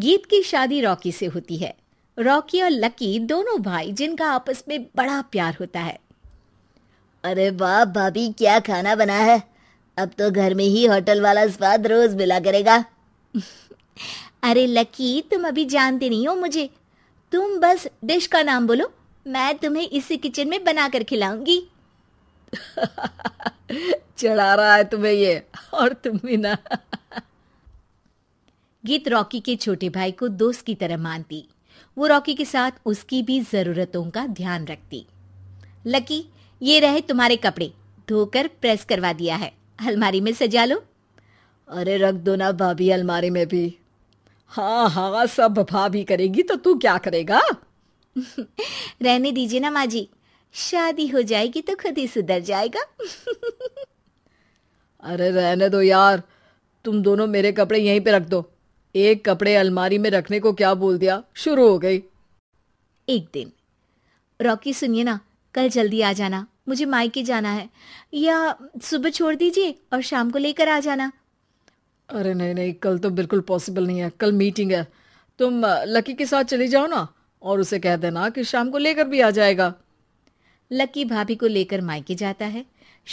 गीत की शादी रॉकी से होती है रॉकी और लकी दोनों भाई जिनका आपस में बड़ा प्यार होता है अरे वाह भाभी क्या खाना बना है अब तो घर में ही होटल वाला स्वाद रोज मिला करेगा अरे लकी तुम अभी जानते नहीं हो मुझे तुम बस डिश का नाम बोलो मैं तुम्हें इसी किचन में बना कर खिलाऊंगी चढ़ा रहा है तुम्हें ये और तुम भी ना गीत रॉकी के छोटे भाई को दोस्त की तरह मानती वो रॉकी के साथ उसकी भी जरूरतों का ध्यान रखती लकी ये रहे तुम्हारे कपड़े धोकर प्रेस करवा दिया है अलमारी में सजा लो अरे रख दो ना भाभी अलमारी में भी हाँ हाँ सब भाभी करेगी तो तू क्या करेगा रहने दीजिए ना माँ जी शादी हो जाएगी तो खुद ही सुधर जाएगा अरे रहने दो यार तुम दोनों मेरे कपड़े यहीं पे रख दो एक कपड़े अलमारी में रखने को क्या बोल दिया शुरू हो गई एक दिन रॉकी सुनिए ना कल जल्दी आ जाना मुझे मायके जाना है या सुबह छोड़ दीजिए और शाम को लेकर आ जाना अरे नहीं नहीं कल तो बिल्कुल पॉसिबल नहीं है कल मीटिंग है तुम लकी के साथ चली जाओ ना और उसे कह देना कि शाम को लेकर भी आ जाएगा लकी भाभी को लेकर मायके जाता है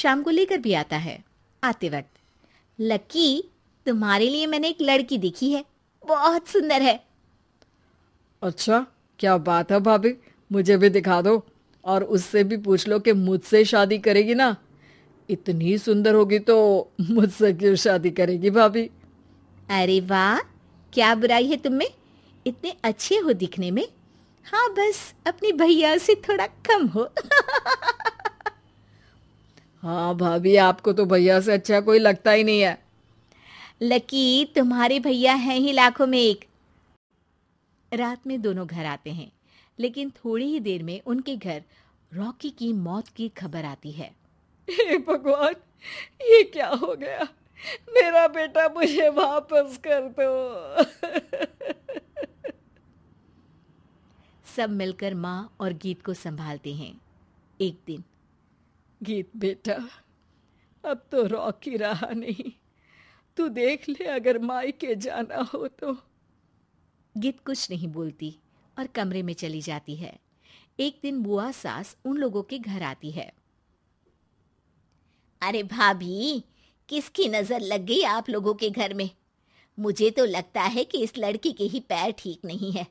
शाम को लेकर भी आता है आते वक्त लकी तुम्हारे लिए मैंने एक लड़की देखी है बहुत सुंदर है अच्छा क्या बात है भाभी मुझे भी दिखा दो और उससे भी पूछ लो कि मुझसे शादी करेगी ना इतनी सुंदर होगी तो मुझसे क्यों शादी करेगी भाभी अरे वाह क्या बुराई है तुम्हें इतने अच्छे हो दिखने में हाँ बस अपने भैया से थोड़ा कम हो हाँ भाभी आपको तो भैया से अच्छा कोई लगता ही नहीं है लकी तुम्हारे भैया हैं ही लाखों में एक रात में दोनों घर आते हैं लेकिन थोड़ी ही देर में उनके घर रॉकी की मौत की खबर आती है हे भगवान ये क्या हो गया मेरा बेटा मुझे वापस कर दो सब मिलकर माँ और गीत को संभालते हैं एक दिन गीत बेटा अब तो रॉकी रहा नहीं तू देख ले अगर के जाना हो तो गीत कुछ नहीं बोलती और कमरे में चली जाती है एक दिन बुआ सास उन लोगों के घर आती है अरे भाभी किसकी नजर लग गई आप लोगों के घर में मुझे तो लगता है कि इस लड़की के ही पैर ठीक नहीं है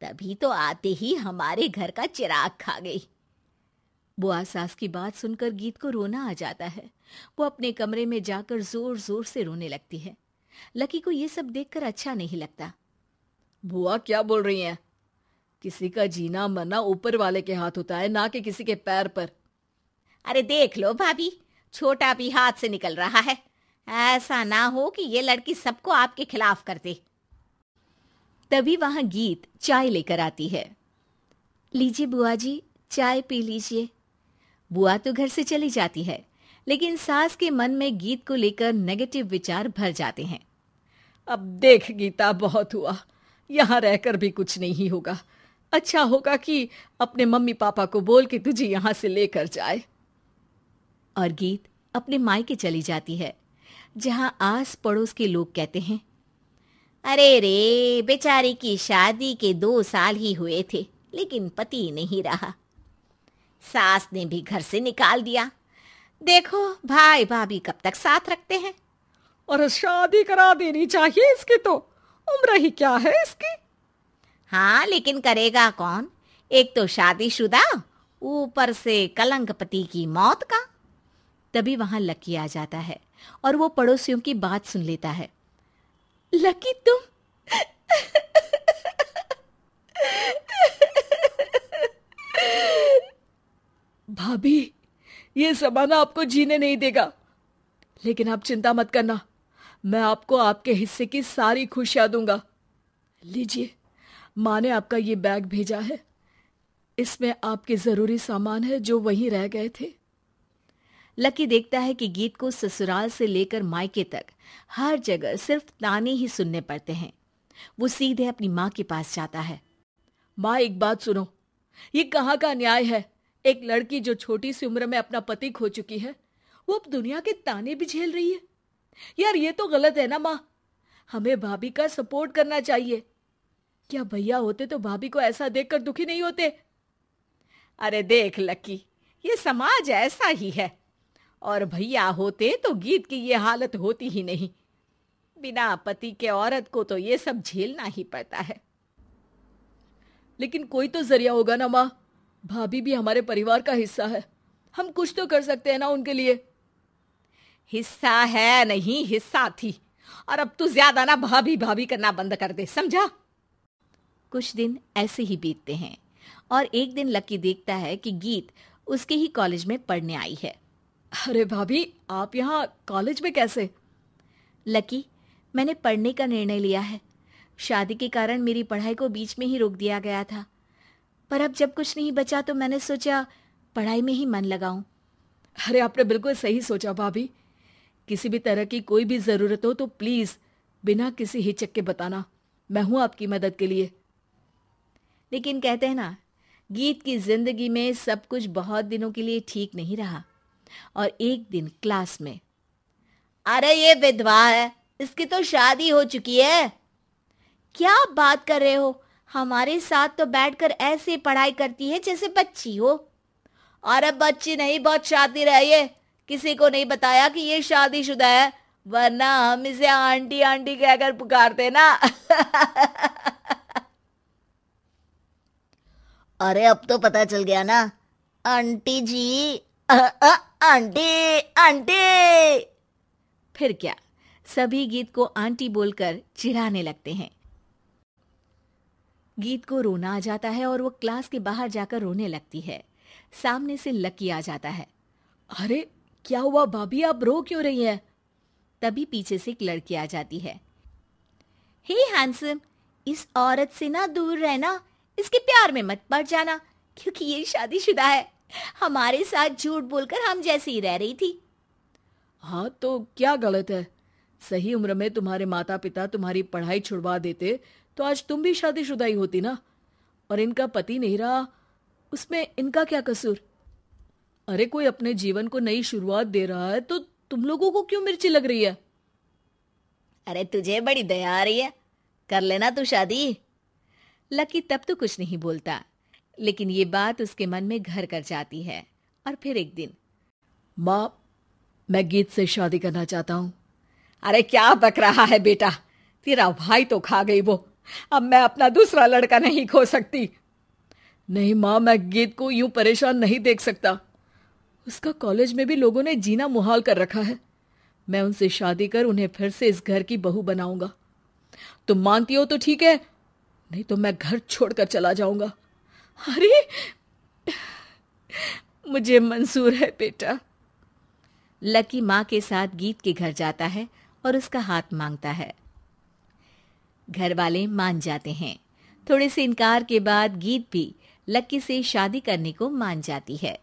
तभी तो आते ही हमारे घर का चिराग खा गई बुआ सास की बात सुनकर गीत को रोना आ जाता है वो अपने कमरे में जाकर जोर जोर से रोने लगती है लकी को ये सब देखकर अच्छा नहीं लगता बुआ क्या बोल रही हैं किसी का जीना मरना ऊपर वाले के हाथ होता है ना कि किसी के पैर पर अरे देख लो भाभी छोटा भी हाथ से निकल रहा है ऐसा ना हो कि ये लड़की सबको आपके खिलाफ कर दे तभी वहां गीत चाय लेकर आती है लीजिए बुआ जी चाय पी लीजिए बुआ तो घर से चली जाती है लेकिन सास के मन में गीत को लेकर नेगेटिव विचार भर जाते हैं अब देख गीता बहुत हुआ यहाँ रहकर भी कुछ नहीं होगा अच्छा होगा कि अपने मम्मी पापा को बोल के तुझे यहाँ से लेकर जाए और गीत अपने मायके चली जाती है जहाँ आस पड़ोस के लोग कहते हैं अरे रे बेचारी की शादी के दो साल ही हुए थे लेकिन पति नहीं रहा सास ने भी घर से निकाल दिया देखो भाई भाभी कब तक साथ रखते हैं और शादी करा देनी चाहिए इसकी तो उम्र ही क्या है इसकी हाँ लेकिन करेगा कौन एक तो शादीशुदा ऊपर से कलंक पति की मौत का तभी वहां लकी आ जाता है और वो पड़ोसियों की बात सुन लेता है लकी तुम भाभी ये जमाना आपको जीने नहीं देगा लेकिन आप चिंता मत करना मैं आपको आपके हिस्से की सारी खुशियां दूंगा लीजिए माँ ने आपका ये बैग भेजा है इसमें आपके जरूरी सामान है जो वहीं रह गए थे लकी देखता है कि गीत को ससुराल से लेकर मायके तक हर जगह सिर्फ ताने ही सुनने पड़ते हैं वो सीधे अपनी माँ के पास जाता है माँ एक बात सुनो ये कहाँ का न्याय है एक लड़की जो छोटी सी उम्र में अपना पति खो चुकी है वो अब दुनिया के ताने भी झेल रही है यार ये तो गलत है ना माँ हमें भाभी का सपोर्ट करना चाहिए क्या भैया होते तो भाभी को ऐसा देखकर दुखी नहीं होते अरे देख लकी ये समाज ऐसा ही है और भैया होते तो गीत की ये हालत होती ही नहीं बिना पति के औरत को तो ये सब झेलना ही पड़ता है लेकिन कोई तो जरिया होगा ना मां भाभी भी हमारे परिवार का हिस्सा है हम कुछ तो कर सकते हैं ना उनके लिए हिस्सा है नहीं हिस्सा थी और अब तू ज्यादा ना भाभी भाभी करना बंद कर दे समझा कुछ दिन ऐसे ही बीतते हैं और एक दिन लकी देखता है कि गीत उसके ही कॉलेज में पढ़ने आई है अरे भाभी आप यहाँ कॉलेज में कैसे लकी मैंने पढ़ने का निर्णय लिया है शादी के कारण मेरी पढ़ाई को बीच में ही रोक दिया गया था पर अब जब कुछ नहीं बचा तो मैंने सोचा पढ़ाई में ही मन लगाऊं अरे आपने बिल्कुल सही सोचा भाभी किसी भी तरह की कोई भी ज़रूरत हो तो प्लीज़ बिना किसी हिचक के बताना मैं हूं आपकी मदद के लिए लेकिन कहते हैं ना गीत की जिंदगी में सब कुछ बहुत दिनों के लिए ठीक नहीं रहा और एक दिन क्लास में अरे ये विधवा है इसकी तो शादी हो चुकी है क्या बात कर रहे हो हमारे साथ तो बैठकर ऐसे पढ़ाई करती है जैसे बच्ची हो और अब बच्ची नहीं बहुत शादी रही है किसी को नहीं बताया कि ये शादी शुदा है वरना हम इसे आंटी आंटी कहकर पुकारते ना अरे अब तो पता चल गया ना आंटी जी आ, आ, आंटी आंटी फिर क्या सभी गीत को आंटी बोलकर चिढ़ाने लगते हैं गीत को रोना आ जाता है और वो क्लास के बाहर जाकर रोने लगती है सामने से लकी आ जाता है अरे क्या हुआ भाभी आप रो क्यों रही हैं तभी पीछे से एक लड़की आ जाती है हे hey, हैंसम इस औरत से ना दूर रहना इसके प्यार में मत पड़ जाना क्योंकि ये शादीशुदा है हमारे साथ झूठ बोलकर हम जैसे ही रह रही थी हाँ तो क्या गलत है सही उम्र में तुम्हारे माता पिता तुम्हारी पढ़ाई छुड़वा देते तो आज तुम भी शादीशुदा ही होती ना और इनका पति नहीं रहा उसमें इनका क्या कसूर अरे कोई अपने जीवन को नई शुरुआत दे रहा है तो तुम लोगों को क्यों मिर्ची लग रही है अरे तुझे बड़ी दया आ रही है कर लेना तू शादी लकी तब तो कुछ नहीं बोलता लेकिन ये बात उसके मन में घर कर जाती है और फिर एक दिन माँ मैं गीत से शादी करना चाहता हूं अरे क्या बक रहा है बेटा तेरा भाई तो खा गई वो अब मैं अपना दूसरा लड़का नहीं खो सकती नहीं माँ मैं गीत को यूं परेशान नहीं देख सकता उसका कॉलेज में भी लोगों ने जीना मुहाल कर रखा है मैं उनसे शादी कर उन्हें फिर से इस घर की बहू बनाऊंगा तुम मानती हो तो ठीक है नहीं तो मैं घर छोड़कर चला जाऊंगा अरे मुझे मंजूर है बेटा लकी माँ के साथ गीत के घर जाता है और उसका हाथ मांगता है घर वाले मान जाते हैं थोड़े से इनकार के बाद गीत भी लक्की से शादी करने को मान जाती है